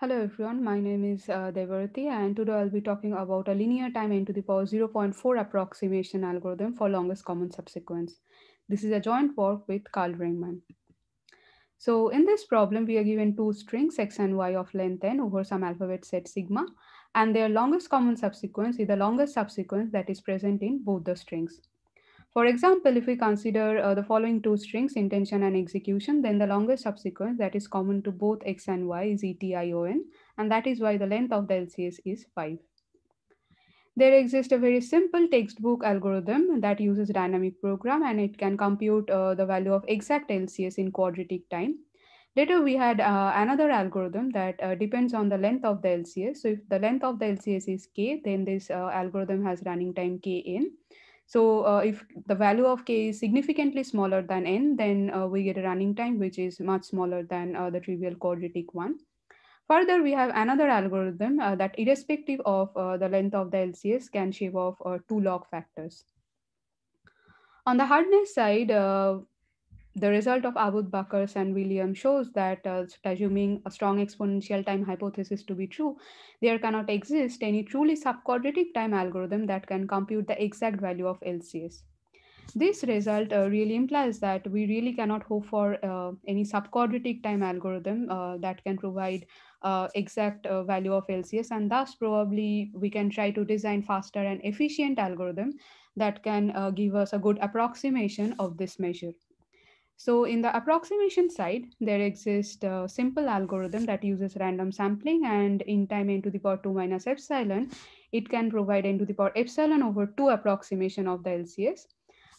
Hello everyone, my name is uh, Devarati and today I'll be talking about a linear time n to the power 0.4 approximation algorithm for longest common subsequence. This is a joint work with Carl Ringman. So in this problem, we are given two strings x and y of length n over some alphabet set sigma and their longest common subsequence is the longest subsequence that is present in both the strings. For example, if we consider uh, the following two strings, intention and execution, then the longest subsequence that is common to both X and Y is ETION, and that is why the length of the LCS is five. There exists a very simple textbook algorithm that uses dynamic program and it can compute uh, the value of exact LCS in quadratic time. Later, we had uh, another algorithm that uh, depends on the length of the LCS. So if the length of the LCS is k, then this uh, algorithm has running time kn. So uh, if the value of k is significantly smaller than n, then uh, we get a running time, which is much smaller than uh, the trivial quadratic one. Further, we have another algorithm uh, that irrespective of uh, the length of the LCS can shave off uh, two log factors. On the hardness side, the result of Abud and William shows that uh, assuming a strong exponential time hypothesis to be true, there cannot exist any truly subquadratic time algorithm that can compute the exact value of LCS. This result uh, really implies that we really cannot hope for uh, any subquadratic time algorithm uh, that can provide uh, exact uh, value of LCS and thus probably we can try to design faster and efficient algorithm that can give us a good approximation of this measure. So in the approximation side, there exists a simple algorithm that uses random sampling and in time n to the power 2 minus epsilon, it can provide n to the power epsilon over 2 approximation of the LCS.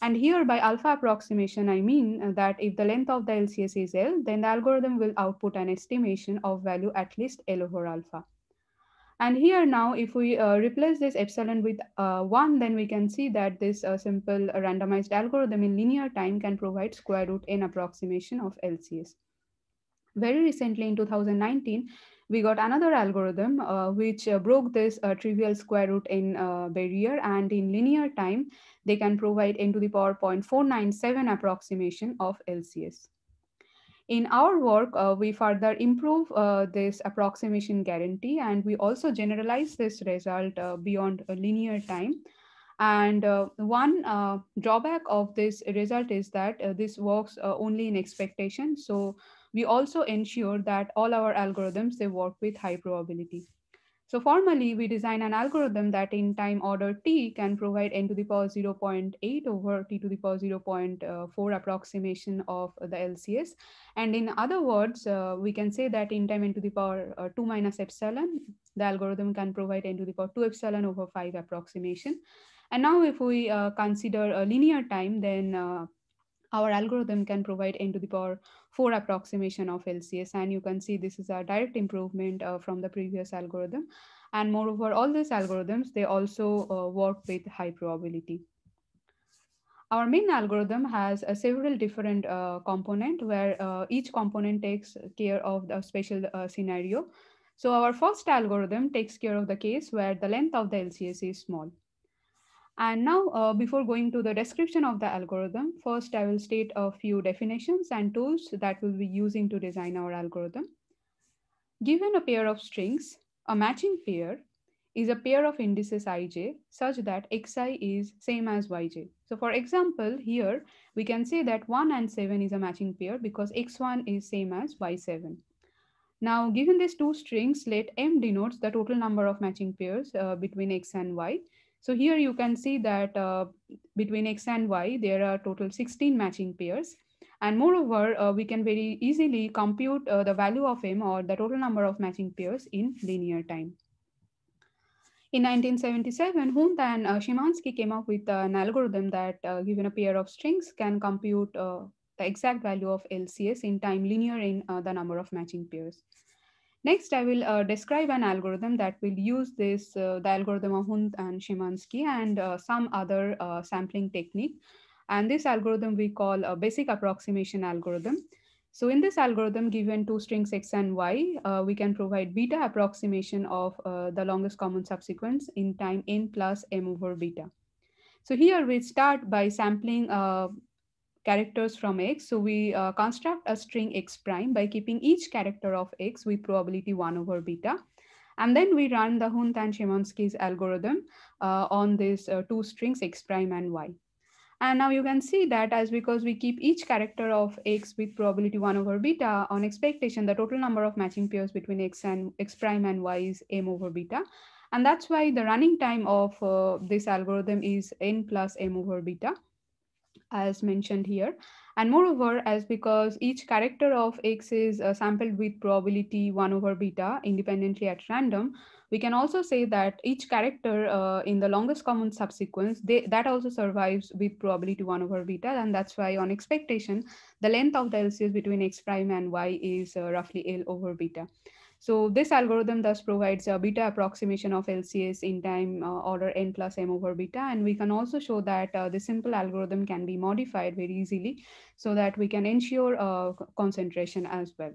And here by alpha approximation, I mean that if the length of the LCS is L, then the algorithm will output an estimation of value at least L over alpha. And here now, if we uh, replace this epsilon with uh, 1, then we can see that this uh, simple uh, randomized algorithm in linear time can provide square root n approximation of LCS. Very recently in 2019, we got another algorithm uh, which uh, broke this trivial square root n barrier and in linear time, they can provide n to the power 0.497 approximation of LCS. In our work, uh, we further improve uh, this approximation guarantee and we also generalize this result uh, beyond a linear time. And uh, one uh, drawback of this result is that uh, this works only in expectation. So we also ensure that all our algorithms, they work with high probability. So formally, we design an algorithm that in time order t can provide n to the power 0.8 over t to the power 0.4 approximation of the LCS. And in other words, uh, we can say that in time n to the power uh, 2 minus epsilon, the algorithm can provide n to the power 2 epsilon over 5 approximation. And now if we uh, consider a linear time, then uh, our algorithm can provide n to the power 4 approximation of LCS. And you can see this is a direct improvement uh, from the previous algorithm. And moreover, all these algorithms, they also uh, work with high probability. Our main algorithm has uh, several different uh, component where uh, each component takes care of the special uh, scenario. So our first algorithm takes care of the case where the length of the LCS is small. And now, uh, before going to the description of the algorithm, first I will state a few definitions and tools that we'll be using to design our algorithm. Given a pair of strings, a matching pair is a pair of indices ij such that xi is same as yj. So for example, here we can say that 1 and 7 is a matching pair because x1 is same as y7. Now, given these two strings, let m denotes the total number of matching pairs uh, between x and y. So here you can see that uh, between X and Y, there are total 16 matching pairs. And moreover, uh, we can very easily compute uh, the value of M or the total number of matching pairs in linear time. In 1977, Hunt and uh, came up with an algorithm that uh, given a pair of strings can compute uh, the exact value of LCS in time linear in uh, the number of matching pairs. Next, I will uh, describe an algorithm that will use this, uh, the algorithm of Hund and Shimansky and uh, some other uh, sampling technique. And this algorithm we call a basic approximation algorithm. So in this algorithm, given two strings X and Y, uh, we can provide beta approximation of uh, the longest common subsequence in time n plus m over beta. So here we start by sampling characters from x. So we uh, construct a string x prime by keeping each character of x with probability 1 over beta. And then we run the Hunt and Shemansky's algorithm uh, on these uh, two strings x prime and y. And now you can see that as because we keep each character of x with probability 1 over beta on expectation, the total number of matching pairs between x and x prime and y is m over beta. And that's why the running time of uh, this algorithm is n plus m over beta as mentioned here. And moreover, as because each character of X is uh, sampled with probability 1 over beta independently at random, we can also say that each character uh, in the longest common subsequence, they, that also survives with probability 1 over beta. And that's why on expectation, the length of the LCS between X prime and Y is uh, roughly L over beta. So this algorithm thus provides a beta approximation of LCS in time uh, order n plus m over beta. And we can also show that uh, the simple algorithm can be modified very easily so that we can ensure uh, concentration as well.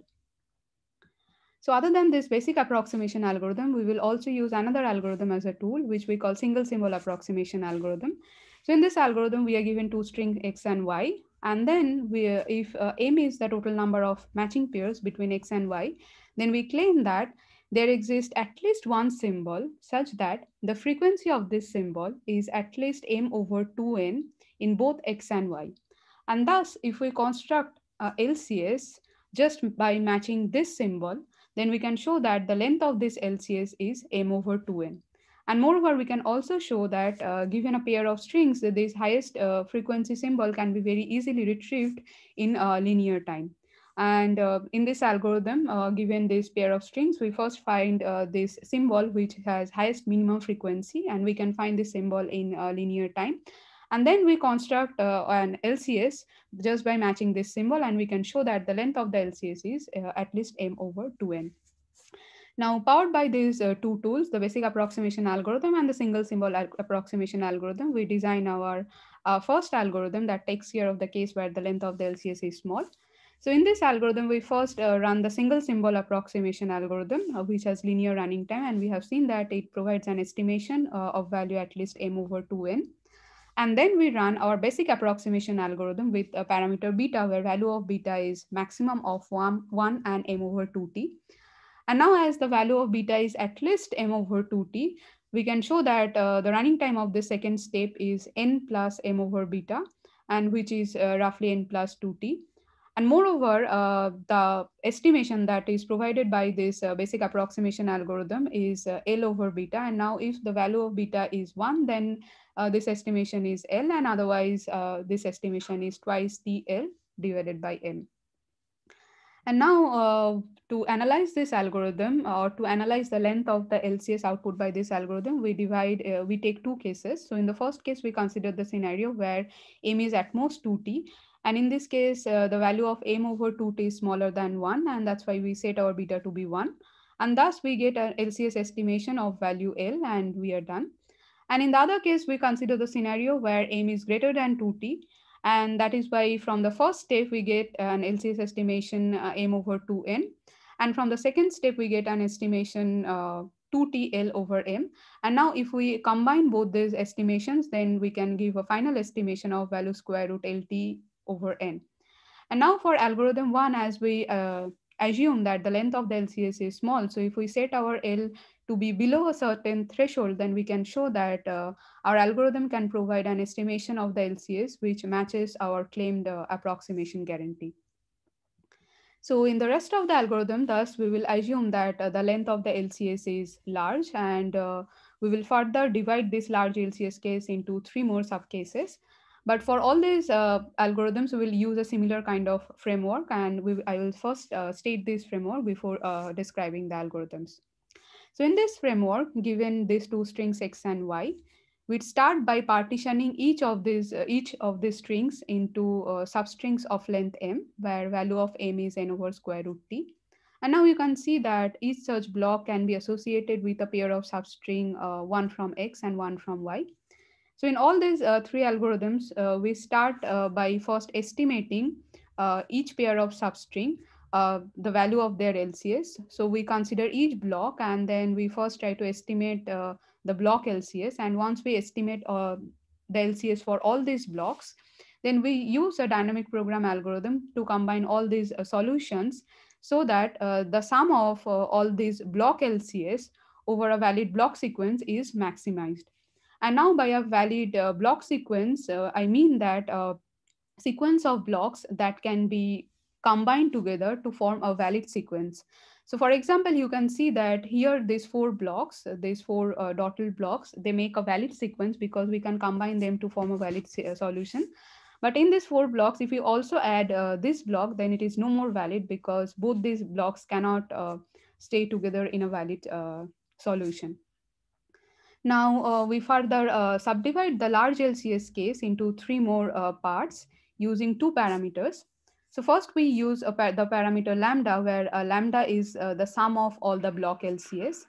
So other than this basic approximation algorithm, we will also use another algorithm as a tool, which we call single symbol approximation algorithm. So in this algorithm, we are given two strings X and Y. And then we, uh, if uh, M is the total number of matching pairs between X and Y, then we claim that there exists at least one symbol such that the frequency of this symbol is at least M over 2N in both X and Y. And thus, if we construct uh, LCS just by matching this symbol, then we can show that the length of this LCS is M over 2N. And moreover, we can also show that uh, given a pair of strings, this highest uh, frequency symbol can be very easily retrieved in uh, linear time. And uh, in this algorithm, uh, given this pair of strings, we first find uh, this symbol which has highest minimum frequency, and we can find this symbol in linear time. And then we construct an LCS just by matching this symbol, and we can show that the length of the LCS is at least m over 2n. Now, powered by these uh, two tools, the basic approximation algorithm and the single symbol approximation algorithm, we design our uh, first algorithm that takes care of the case where the length of the LCS is small. So in this algorithm, we first uh, run the single symbol approximation algorithm, uh, which has linear running time. And we have seen that it provides an estimation uh, of value at least m over 2n. And then we run our basic approximation algorithm with a parameter beta, where value of beta is maximum of 1, 1 and m over 2t. And now as the value of beta is at least m over 2t, we can show that uh, the running time of the second step is n plus m over beta, and which is uh, roughly n plus 2t. And moreover, uh, the estimation that is provided by this uh, basic approximation algorithm is uh, L over beta. And now if the value of beta is one, then uh, this estimation is L and otherwise uh, this estimation is twice the L divided by N. And now uh, to analyze this algorithm or to analyze the length of the LCS output by this algorithm, we divide, uh, we take two cases. So in the first case, we consider the scenario where m is at most 2t. And in this case, uh, the value of m over 2t is smaller than 1. And that's why we set our beta to be 1. And thus we get an LCS estimation of value L and we are done. And in the other case, we consider the scenario where m is greater than 2t and that is why from the first step, we get an LCS estimation uh, M over 2N. And from the second step, we get an estimation uh, 2TL over M. And now if we combine both these estimations, then we can give a final estimation of value square root LT over N. And now for algorithm one, as we uh, assume that the length of the LCS is small. So if we set our L to be below a certain threshold, then we can show that uh, our algorithm can provide an estimation of the LCS, which matches our claimed uh, approximation guarantee. So in the rest of the algorithm, thus we will assume that uh, the length of the LCS is large and uh, we will further divide this large LCS case into three more subcases. But for all these uh, algorithms, we will use a similar kind of framework. And we, I will first uh, state this framework before uh, describing the algorithms. So in this framework, given these two strings X and Y, we start by partitioning each of these uh, each of these strings into uh, substrings of length M, where value of M is N over square root T. And now you can see that each such block can be associated with a pair of substring, uh, one from X and one from Y. So in all these uh, three algorithms, uh, we start uh, by first estimating each pair of substring, the value of their LCS. So we consider each block and then we first try to estimate the block LCS. And once we estimate the LCS for all these blocks, then we use a dynamic program algorithm to combine all these uh, solutions so that uh, the sum of uh, all these block LCS over a valid block sequence is maximized. And now by a valid uh, block sequence, uh, I mean that a uh, sequence of blocks that can be combined together to form a valid sequence. So for example, you can see that here, these four blocks, these four uh, dotted blocks, they make a valid sequence because we can combine them to form a valid uh, solution. But in these four blocks, if we also add uh, this block, then it is no more valid because both these blocks cannot uh, stay together in a valid uh, solution. Now uh, we further uh, subdivide the large LCS case into three more uh, parts using two parameters. So first we use par the parameter lambda where lambda is the sum of all the block LCS.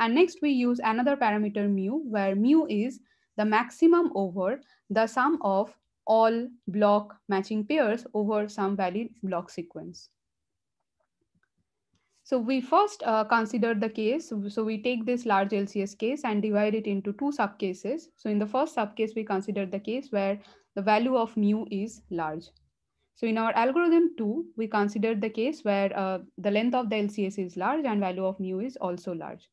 And next we use another parameter mu where mu is the maximum over the sum of all block matching pairs over some valid block sequence. So we first uh, consider the case. So we take this large LCS case and divide it into two subcases. So in the first subcase, we consider the case where the value of mu is large. So in our algorithm two, we consider the case where uh, the length of the LCS is large and value of mu is also large.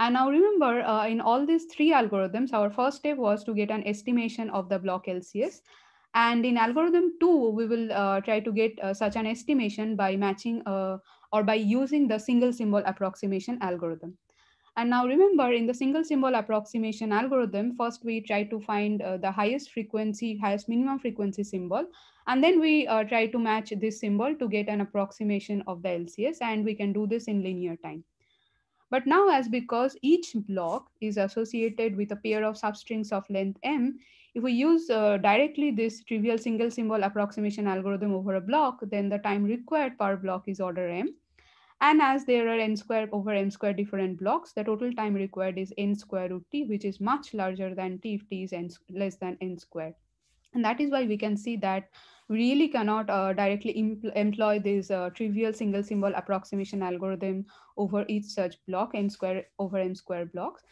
And now remember, uh, in all these three algorithms, our first step was to get an estimation of the block LCS. And in algorithm two, we will uh, try to get uh, such an estimation by matching uh, or by using the single symbol approximation algorithm. And now remember in the single symbol approximation algorithm, first we try to find uh, the highest frequency, highest minimum frequency symbol. And then we uh, try to match this symbol to get an approximation of the LCS and we can do this in linear time. But now as because each block is associated with a pair of substrings of length M, if we use uh, directly this trivial single symbol approximation algorithm over a block, then the time required per block is order M and as there are n square over m square different blocks, the total time required is n square root t, which is much larger than t if t is n, less than n square. And that is why we can see that we really cannot uh, directly employ this uh, trivial single symbol approximation algorithm over each such block, n square over m square blocks.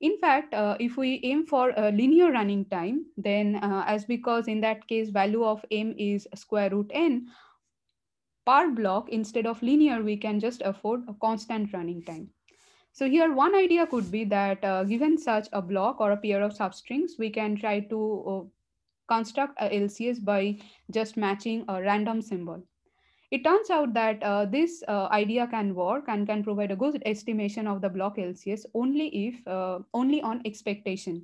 In fact, uh, if we aim for a linear running time, then uh, as because in that case, value of m is square root n, per block instead of linear, we can just afford a constant running time. So here one idea could be that uh, given such a block or a pair of substrings, we can try to uh, construct a LCS by just matching a random symbol. It turns out that uh, this uh, idea can work and can provide a good estimation of the block LCS only if uh, only on expectation.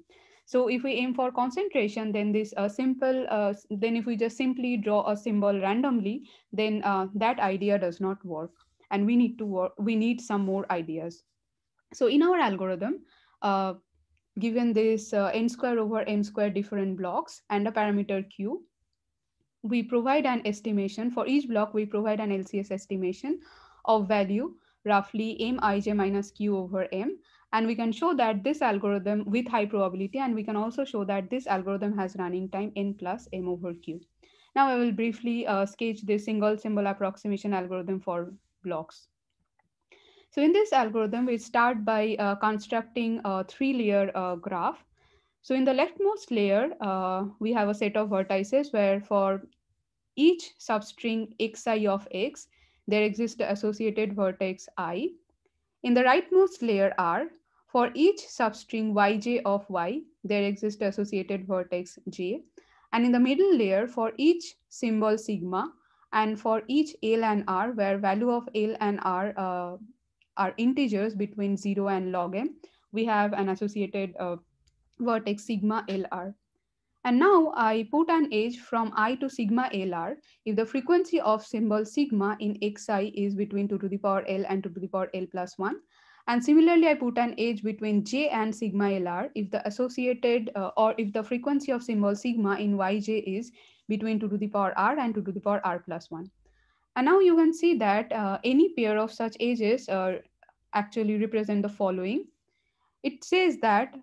So if we aim for concentration, then this uh, simple, uh, then if we just simply draw a symbol randomly, then uh, that idea does not work. And we need to work, we need some more ideas. So in our algorithm, uh, given this uh, n square over m square different blocks and a parameter q, we provide an estimation for each block, we provide an LCS estimation of value roughly m ij minus q over m. And we can show that this algorithm with high probability, and we can also show that this algorithm has running time n plus m over q. Now I will briefly uh, sketch the single symbol approximation algorithm for blocks. So in this algorithm, we start by uh, constructing a three-layer uh, graph. So in the leftmost layer, uh, we have a set of vertices where for each substring xi of x, there exists the associated vertex i. In the rightmost layer R, for each substring yj of y, there exists associated vertex j. And in the middle layer, for each symbol sigma, and for each L and R, where value of L and R uh, are integers between 0 and log m, we have an associated uh, vertex sigma LR. And now I put an edge from i to sigma LR if the frequency of symbol sigma in xi is between 2 to the power L and 2 to the power L plus 1. And similarly, I put an edge between j and sigma LR if the associated uh, or if the frequency of symbol sigma in yj is between 2 to the power r and 2 to the power r plus 1. And now you can see that uh, any pair of such edges uh, actually represent the following. It says that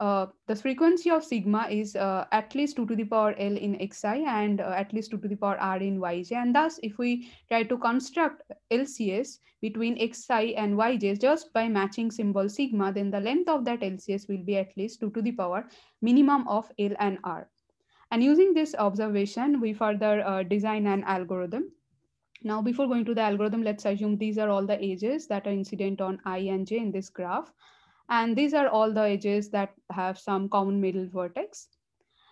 uh, the frequency of sigma is uh, at least 2 to the power L in xi and uh, at least 2 to the power R in yj. And thus, if we try to construct LCS between xi and yj just by matching symbol sigma, then the length of that LCS will be at least 2 to the power minimum of L and R. And using this observation, we further uh, design an algorithm. Now, before going to the algorithm, let's assume these are all the edges that are incident on i and j in this graph. And these are all the edges that have some common middle vertex.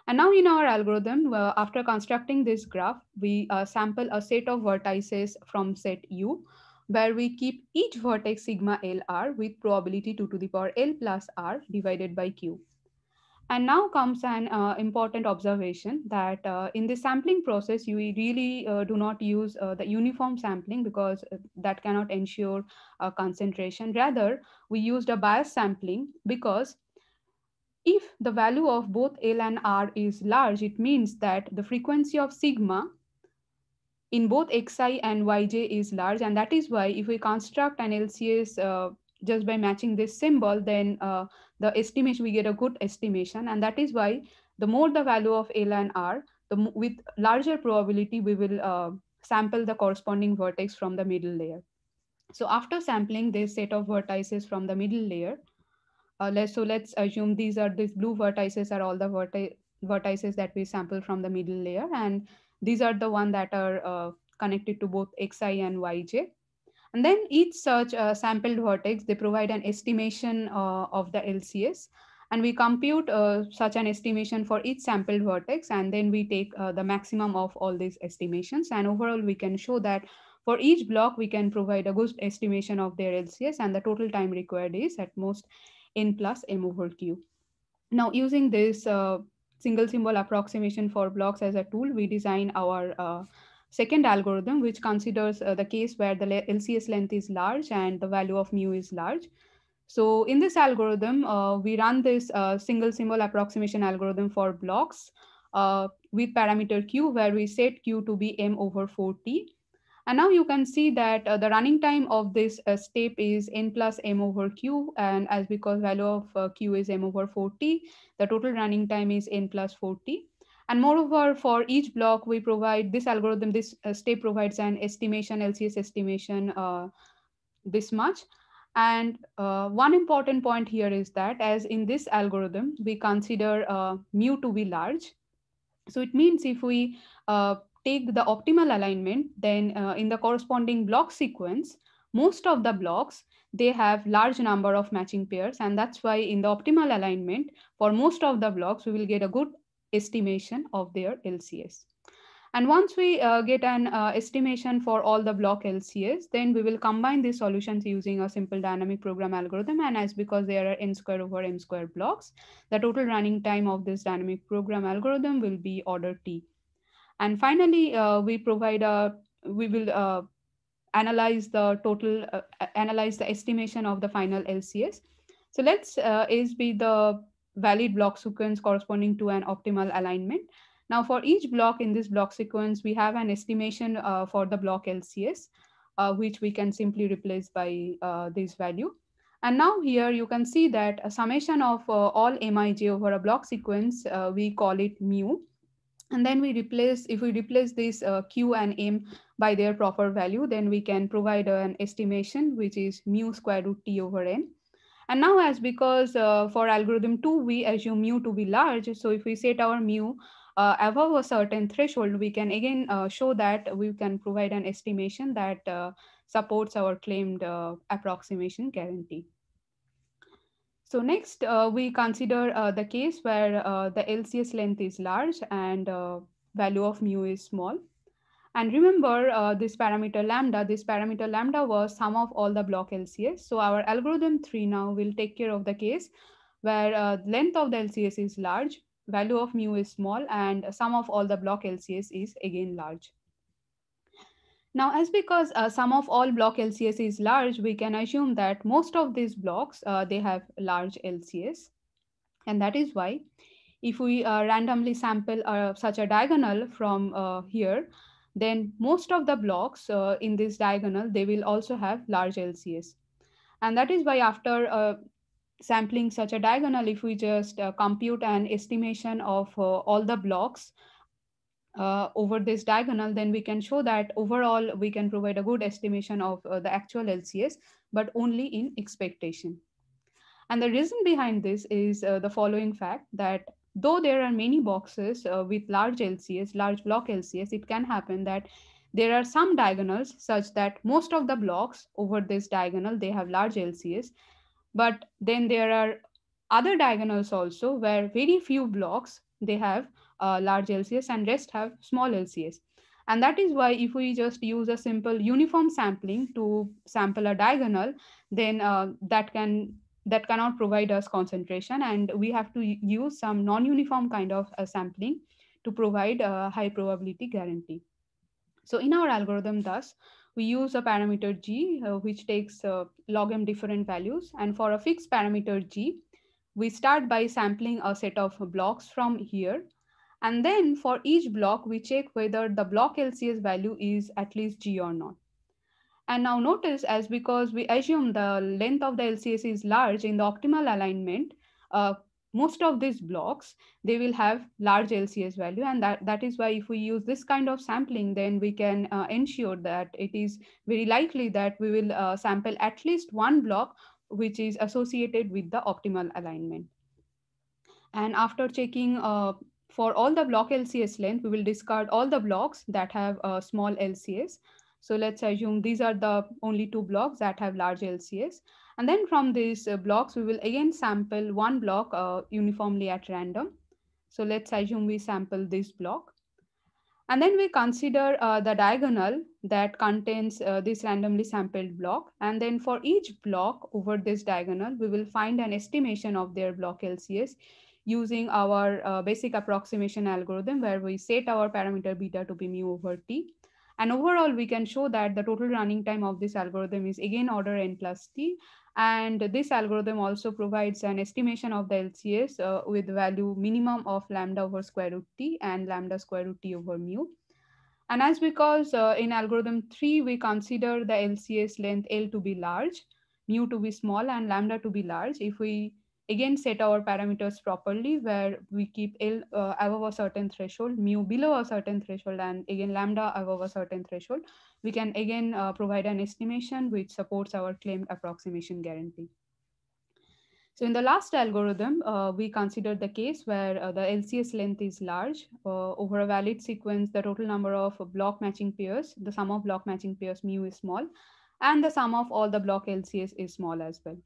And now in our algorithm, uh, after constructing this graph, we uh, sample a set of vertices from set U, where we keep each vertex sigma LR with probability 2 to the power L plus R divided by Q. And now comes an uh, important observation that uh, in the sampling process, you really uh, do not use uh, the uniform sampling because uh, that cannot ensure concentration. Rather, we used a bias sampling because if the value of both L and R is large, it means that the frequency of sigma in both xi and yj is large. And that is why if we construct an LCS uh, just by matching this symbol, then uh, the estimation, we get a good estimation. And that is why the more the value of L and R, the with larger probability, we will uh, sample the corresponding vertex from the middle layer. So after sampling this set of vertices from the middle layer, uh, let's, so let's assume these are these blue vertices are all the verti vertices that we sample from the middle layer. And these are the one that are uh, connected to both xi and yj. And then each such uh, sampled vertex, they provide an estimation uh, of the LCS. And we compute uh, such an estimation for each sampled vertex. And then we take uh, the maximum of all these estimations. And overall, we can show that for each block, we can provide a good estimation of their LCS. And the total time required is at most n plus m over q. Now, using this uh, single symbol approximation for blocks as a tool, we design our uh, second algorithm, which considers uh, the case where the LCS length is large and the value of mu is large. So in this algorithm, uh, we run this uh, single symbol approximation algorithm for blocks uh, with parameter Q where we set Q to be M over 4T. And now you can see that uh, the running time of this uh, step is N plus M over Q. And as because value of Q is M over 4T, the total running time is N plus 4T. And moreover, for each block, we provide this algorithm, this uh, state provides an estimation, LCS estimation uh, this much. And uh, one important point here is that as in this algorithm, we consider uh, mu to be large. So it means if we uh, take the optimal alignment, then uh, in the corresponding block sequence, most of the blocks, they have large number of matching pairs. And that's why in the optimal alignment, for most of the blocks, we will get a good estimation of their LCS. And once we uh, get an uh, estimation for all the block LCS, then we will combine these solutions using a simple dynamic program algorithm. And as because there are n square over m square blocks, the total running time of this dynamic program algorithm will be order t. And finally, uh, we provide a, we will uh, analyze the total, uh, analyze the estimation of the final LCS. So let's is uh, be the valid block sequence corresponding to an optimal alignment. Now for each block in this block sequence, we have an estimation uh, for the block LCS, uh, which we can simply replace by uh, this value. And now here you can see that a summation of uh, all Mij over a block sequence, uh, we call it mu. And then we replace, if we replace this uh, Q and M by their proper value, then we can provide an estimation, which is mu square root T over N. And now as because uh, for algorithm two, we assume mu to be large. So if we set our mu uh, above a certain threshold, we can again uh, show that we can provide an estimation that uh, supports our claimed uh, approximation guarantee. So next, uh, we consider the case where the LCS length is large and value of mu is small. And remember uh, this parameter lambda, this parameter lambda was sum of all the block LCS. So our algorithm three now will take care of the case where uh, length of the LCS is large, value of mu is small, and sum of all the block LCS is again large. Now, as because uh, sum of all block LCS is large, we can assume that most of these blocks, uh, they have large LCS. And that is why if we uh, randomly sample uh, such a diagonal from uh, here, then most of the blocks uh, in this diagonal, they will also have large LCS. And that is why after uh, sampling such a diagonal, if we just uh, compute an estimation of uh, all the blocks uh, over this diagonal, then we can show that overall we can provide a good estimation of uh, the actual LCS, but only in expectation. And the reason behind this is the following fact that though there are many boxes uh, with large LCS, large block LCS, it can happen that there are some diagonals such that most of the blocks over this diagonal, they have large LCS, but then there are other diagonals also where very few blocks, they have uh, large LCS and rest have small LCS. And that is why if we just use a simple uniform sampling to sample a diagonal, then uh, that can that cannot provide us concentration and we have to use some non-uniform kind of uh, sampling to provide a high probability guarantee. So in our algorithm thus, we use a parameter g uh, which takes uh, log m different values and for a fixed parameter g, we start by sampling a set of blocks from here and then for each block, we check whether the block LCS value is at least g or not. And now notice as because we assume the length of the LCS is large in the optimal alignment, uh, most of these blocks, they will have large LCS value. And that, that is why if we use this kind of sampling, then we can uh, ensure that it is very likely that we will uh, sample at least one block which is associated with the optimal alignment. And after checking uh, for all the block LCS length, we will discard all the blocks that have a small LCS so let's assume these are the only two blocks that have large LCS. And then from these uh, blocks, we will again sample one block uh, uniformly at random. So let's assume we sample this block. And then we consider uh, the diagonal that contains uh, this randomly sampled block. And then for each block over this diagonal, we will find an estimation of their block LCS using our uh, basic approximation algorithm where we set our parameter beta to be mu over t and overall, we can show that the total running time of this algorithm is again order n plus t. And this algorithm also provides an estimation of the LCS uh, with value minimum of lambda over square root t and lambda square root t over mu. And as because uh, in algorithm three, we consider the LCS length L to be large, mu to be small and lambda to be large. If we again set our parameters properly where we keep L uh, above a certain threshold, mu below a certain threshold, and again lambda above a certain threshold, we can again uh, provide an estimation which supports our claimed approximation guarantee. So in the last algorithm, uh, we considered the case where uh, the LCS length is large. Uh, over a valid sequence, the total number of block matching pairs, the sum of block matching pairs mu is small, and the sum of all the block LCS is small as well.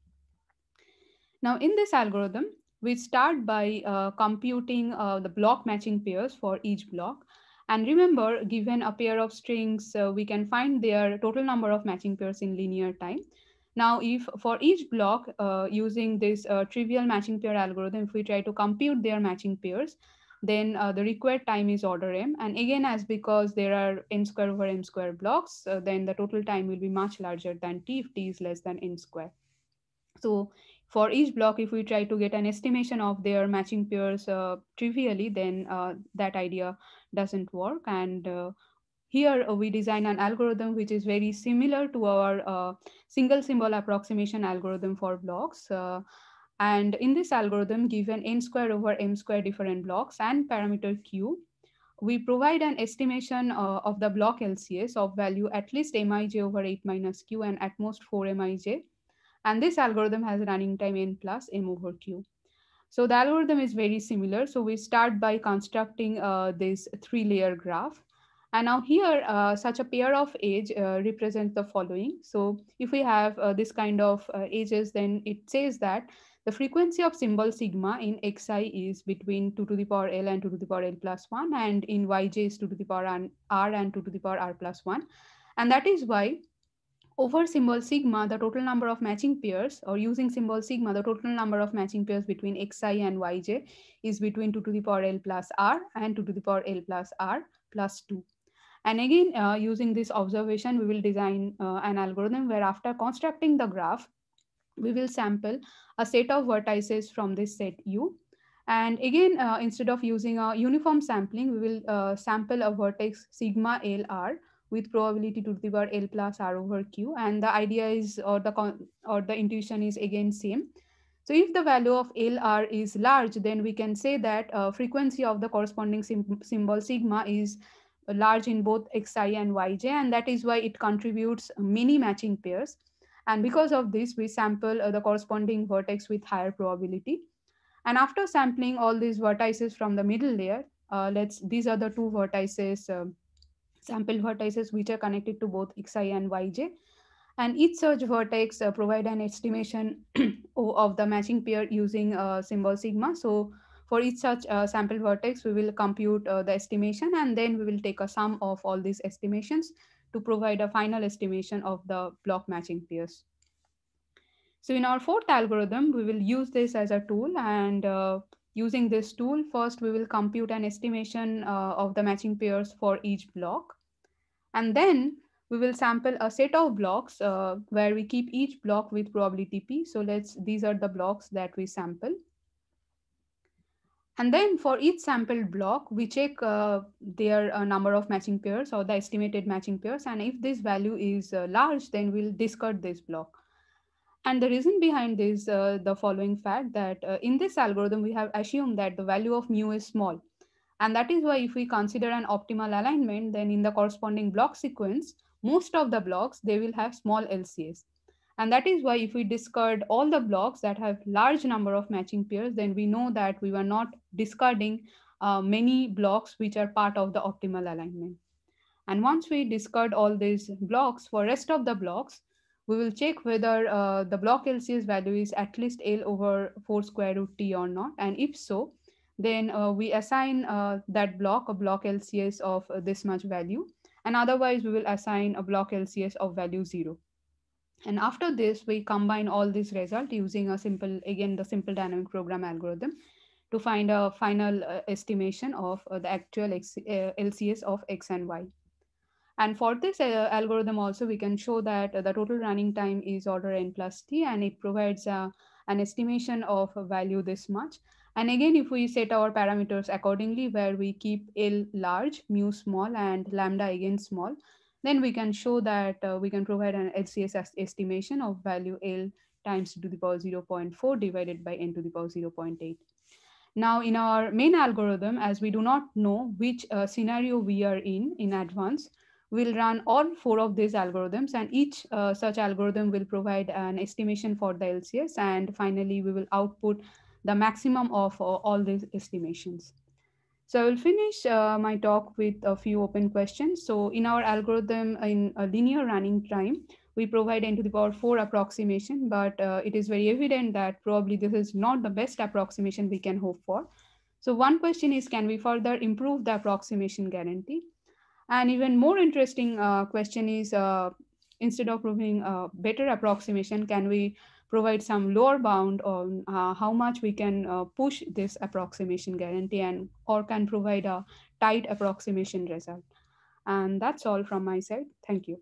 Now in this algorithm, we start by uh, computing uh, the block matching pairs for each block. And remember, given a pair of strings, uh, we can find their total number of matching pairs in linear time. Now, if for each block uh, using this uh, trivial matching pair algorithm, if we try to compute their matching pairs, then uh, the required time is order m. And again, as because there are n square over m square blocks, then the total time will be much larger than t if t is less than n square. So for each block, if we try to get an estimation of their matching pairs uh, trivially, then uh, that idea doesn't work. And uh, here we design an algorithm which is very similar to our single symbol approximation algorithm for blocks. And in this algorithm, given n square over m square different blocks and parameter q, we provide an estimation uh, of the block LCS of value at least mij over 8 minus q and at most 4 mij and this algorithm has running time n plus m over q. So the algorithm is very similar. So we start by constructing uh, this three layer graph. And now here, uh, such a pair of age uh, represents the following. So if we have uh, this kind of ages, uh, then it says that the frequency of symbol sigma in xi is between 2 to the power l and 2 to the power l plus 1, and in yj is 2 to the power r and 2 to the power r plus 1. And that is why over symbol sigma, the total number of matching pairs, or using symbol sigma, the total number of matching pairs between xi and yj is between 2 to the power l plus r and 2 to the power l plus r plus 2. And again, uh, using this observation, we will design uh, an algorithm where after constructing the graph, we will sample a set of vertices from this set U. And again, uh, instead of using a uniform sampling, we will uh, sample a vertex sigma LR with probability to the power L plus R over Q. And the idea is, or the, con or the intuition is again same. So if the value of LR is large, then we can say that uh, frequency of the corresponding symbol sigma is large in both xi and yj, and that is why it contributes many matching pairs. And because of this, we sample uh, the corresponding vertex with higher probability. And after sampling all these vertices from the middle layer, uh, let's these are the two vertices um, sample vertices which are connected to both xi and yj. And each search vertex uh, provide an estimation of the matching pair using uh, symbol sigma. So for each such uh, sample vertex, we will compute uh, the estimation and then we will take a sum of all these estimations to provide a final estimation of the block matching pairs. So in our fourth algorithm, we will use this as a tool and uh, using this tool, first we will compute an estimation uh, of the matching pairs for each block. And then we will sample a set of blocks uh, where we keep each block with probability p. So let's, these are the blocks that we sample. And then for each sampled block, we check uh, their uh, number of matching pairs or the estimated matching pairs. And if this value is uh, large, then we'll discard this block. And the reason behind this, uh, the following fact that uh, in this algorithm, we have assumed that the value of mu is small. And that is why if we consider an optimal alignment, then in the corresponding block sequence, most of the blocks, they will have small LCS. And that is why if we discard all the blocks that have large number of matching pairs, then we know that we were not discarding uh, many blocks which are part of the optimal alignment. And once we discard all these blocks, for rest of the blocks, we will check whether uh, the block LCS value is at least L over 4 square root t or not. And if so, then uh, we assign uh, that block a block LCS of uh, this much value. And otherwise we will assign a block LCS of value zero. And after this, we combine all this result using a simple, again, the simple dynamic program algorithm to find a final uh, estimation of uh, the actual X, uh, LCS of X and Y. And for this uh, algorithm also, we can show that the total running time is order n plus t, and it provides uh, an estimation of value this much. And again, if we set our parameters accordingly, where we keep L large, mu small, and lambda again small, then we can show that uh, we can provide an LCS estimation of value L times to the power 0.4 divided by n to the power 0.8. Now in our main algorithm, as we do not know which uh, scenario we are in in advance, we'll run all four of these algorithms and each uh, such algorithm will provide an estimation for the LCS. And finally, we will output the maximum of uh, all these estimations. So I will finish uh, my talk with a few open questions. So in our algorithm in a linear running time, we provide n to the power four approximation, but uh, it is very evident that probably this is not the best approximation we can hope for. So one question is, can we further improve the approximation guarantee? And even more interesting uh, question is, uh, instead of proving a uh, better approximation, can we provide some lower bound on uh, how much we can uh, push this approximation guarantee and or can provide a tight approximation result. And that's all from my side. Thank you.